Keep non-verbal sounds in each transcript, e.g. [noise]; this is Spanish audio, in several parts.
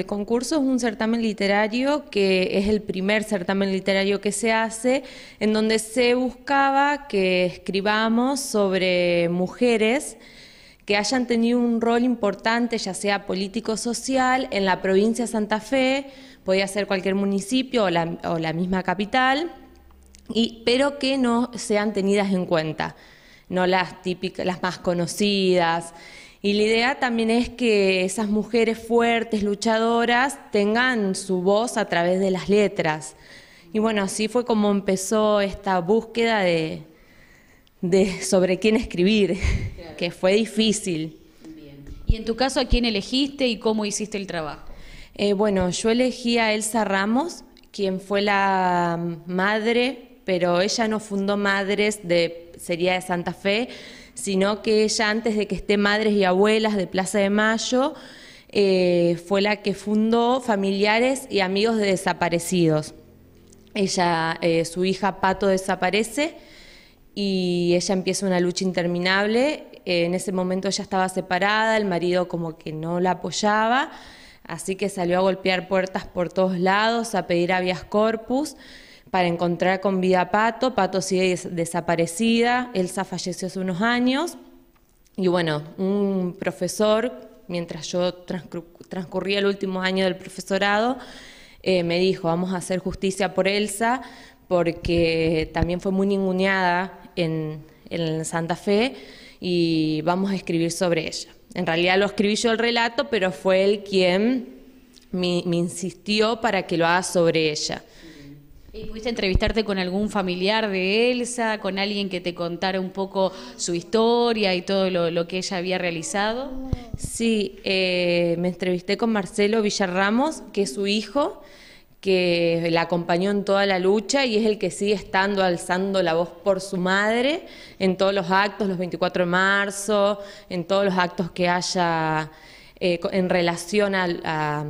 El concurso es un certamen literario que es el primer certamen literario que se hace, en donde se buscaba que escribamos sobre mujeres que hayan tenido un rol importante, ya sea político-social, en la provincia de Santa Fe, podía ser cualquier municipio o la, misma capital, pero que no sean tenidas en cuenta, no las típicas, las más conocidas. Y la idea también es que esas mujeres fuertes, luchadoras, tengan su voz a través de las letras. Y bueno, así fue como empezó esta búsqueda de, sobre quién escribir, que fue difícil. ¿Y en tu caso a quién elegiste y cómo hiciste el trabajo? Eh, bueno, yo elegí a Elsa Ramos, quien fue la madre, pero ella no fundó Madres de Sería de Santa Fe, sino que ella antes de que esté Madres y Abuelas de Plaza de Mayo, eh, fue la que fundó familiares y amigos de desaparecidos. Ella, eh, su hija Pato desaparece y ella empieza una lucha interminable. Eh, en ese momento ella estaba separada, el marido como que no la apoyaba, así que salió a golpear puertas por todos lados, a pedir habeas corpus para encontrar con vida a Pato. Pato sigue desaparecida, Elsa falleció hace unos años. Y bueno, un profesor, mientras yo transcurría el último año del profesorado, eh, me dijo, vamos a hacer justicia por Elsa, porque también fue muy ninguneada en, Santa Fe y vamos a escribir sobre ella. En realidad lo escribí yo el relato, pero fue él quien me insistió para que lo haga sobre ella. ¿Y pudiste entrevistarte con algún familiar de Elsa, con alguien que te contara un poco su historia y todo lo, que ella había realizado? Sí, eh, me entrevisté con Marcelo Villarramos, que es su hijo, que la acompañó en toda la lucha y es el que sigue estando alzando la voz por su madre en todos los actos, los 24 de marzo, en todos los actos que haya eh, en relación a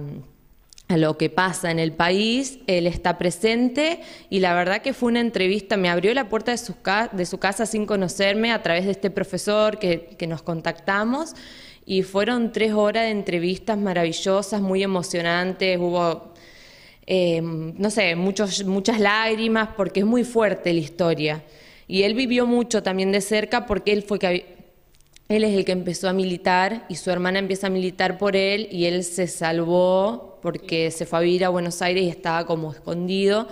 a lo que pasa en el país, él está presente y la verdad que fue una entrevista, me abrió la puerta de su, de su casa sin conocerme a través de este profesor que, nos contactamos y fueron tres horas de entrevistas maravillosas, muy emocionantes, hubo, eh, no sé, muchos, muchas lágrimas porque es muy fuerte la historia. Y él vivió mucho también de cerca porque él fue que él es el que empezó a militar y su hermana empieza a militar por él y él se salvó porque se fue a vivir a Buenos Aires y estaba como escondido,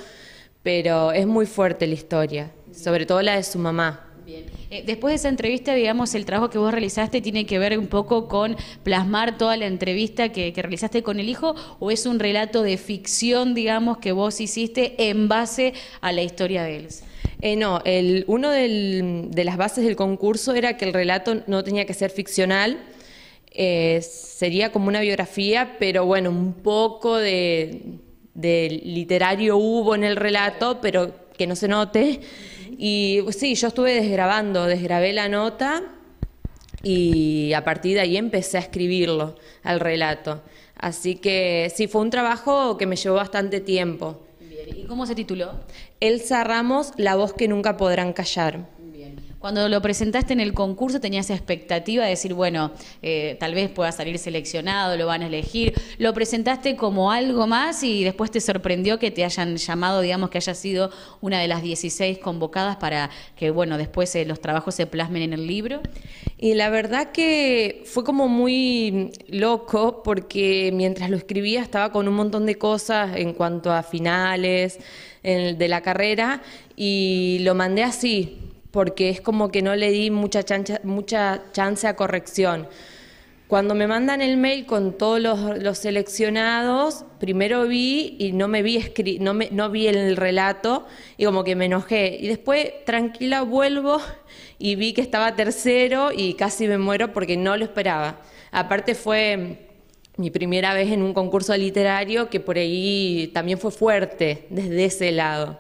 pero es muy fuerte la historia, sobre todo la de su mamá. Eh, después de esa entrevista, digamos, el trabajo que vos realizaste tiene que ver un poco con plasmar toda la entrevista que, que, realizaste con el hijo o es un relato de ficción, digamos, que vos hiciste en base a la historia de él. Eh, no, el, uno de las bases del concurso era que el relato no tenía que ser ficcional, eh, sería como una biografía, pero bueno, un poco de, literario hubo en el relato, pero que no se note. Y sí, yo estuve desgrabando, desgrabé la nota y a partir de ahí empecé a escribirlo al relato. Así que sí, fue un trabajo que me llevó bastante tiempo. ¿Y cómo se tituló? Elsa Ramos, La voz que nunca podrán callar. Cuando lo presentaste en el concurso, ¿tenías expectativa de decir, bueno, eh, tal vez pueda salir seleccionado, lo van a elegir? ¿Lo presentaste como algo más y después te sorprendió que te hayan llamado, digamos, que haya sido una de las 16 convocadas para que, bueno, después eh, los trabajos se plasmen en el libro? Y la verdad que fue como muy loco porque mientras lo escribía estaba con un montón de cosas en cuanto a finales de la carrera y lo mandé así, porque es como que no le di mucha, mucha chance a corrección. Cuando me mandan el mail con todos los, seleccionados, primero vi y no me vi no, me, no vi el relato y como que me enojé. Y después, tranquila, vuelvo [laughs] y vi que estaba tercero y casi me muero porque no lo esperaba. Aparte fue mi primera vez en un concurso literario que por ahí también fue fuerte desde ese lado.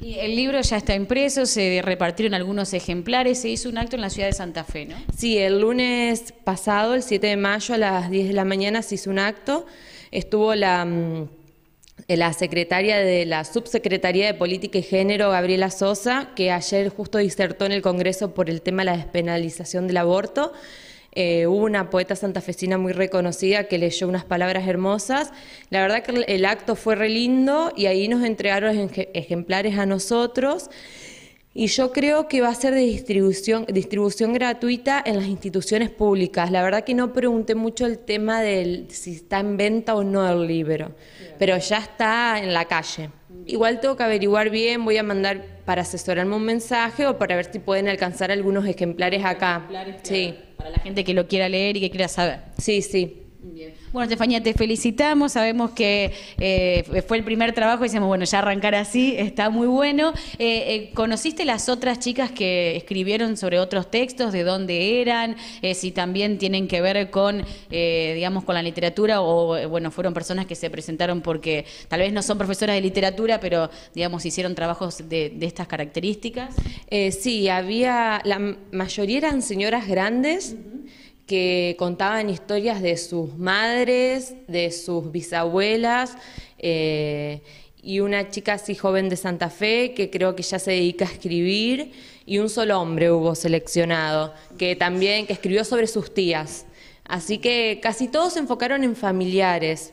Y el libro ya está impreso, se repartieron algunos ejemplares, se hizo un acto en la ciudad de Santa Fe, ¿no? Sí, el lunes pasado, el 7 de mayo, a las 10 de la mañana se hizo un acto, estuvo la mm, la secretaria de la Subsecretaría de Política y Género, Gabriela Sosa, que ayer justo disertó en el Congreso por el tema de la despenalización del aborto. Eh, hubo una poeta santafesina muy reconocida que leyó unas palabras hermosas. La verdad que el acto fue re lindo y ahí nos entregaron ejemplares a nosotros. Y yo creo que va a ser de distribución, distribución gratuita en las instituciones públicas. La verdad que no pregunté mucho el tema de si está en venta o no el libro, pero ya está en la calle. Igual tengo que averiguar bien, voy a mandar para asesorarme un mensaje o para ver si pueden alcanzar algunos ejemplares acá. sí para la gente que lo quiera leer y que quiera saber. Sí, sí. Bien. Bueno, Estefanía, te felicitamos. Sabemos que eh, fue el primer trabajo y decimos, bueno, ya arrancar así está muy bueno. Eh, eh, ¿Conociste las otras chicas que escribieron sobre otros textos? ¿De dónde eran? Eh, si también tienen que ver con, digamos, con la literatura o, bueno, fueron personas que se presentaron porque tal vez no son profesoras de literatura, pero, digamos, hicieron trabajos de, estas características. sí, había, la mayoría eran señoras grandes que contaban historias de sus madres, de sus bisabuelas, eh, y una chica así joven de Santa Fe que creo que ya se dedica a escribir, y un solo hombre hubo seleccionado, que también que escribió sobre sus tías. Así que casi todos se enfocaron en familiares.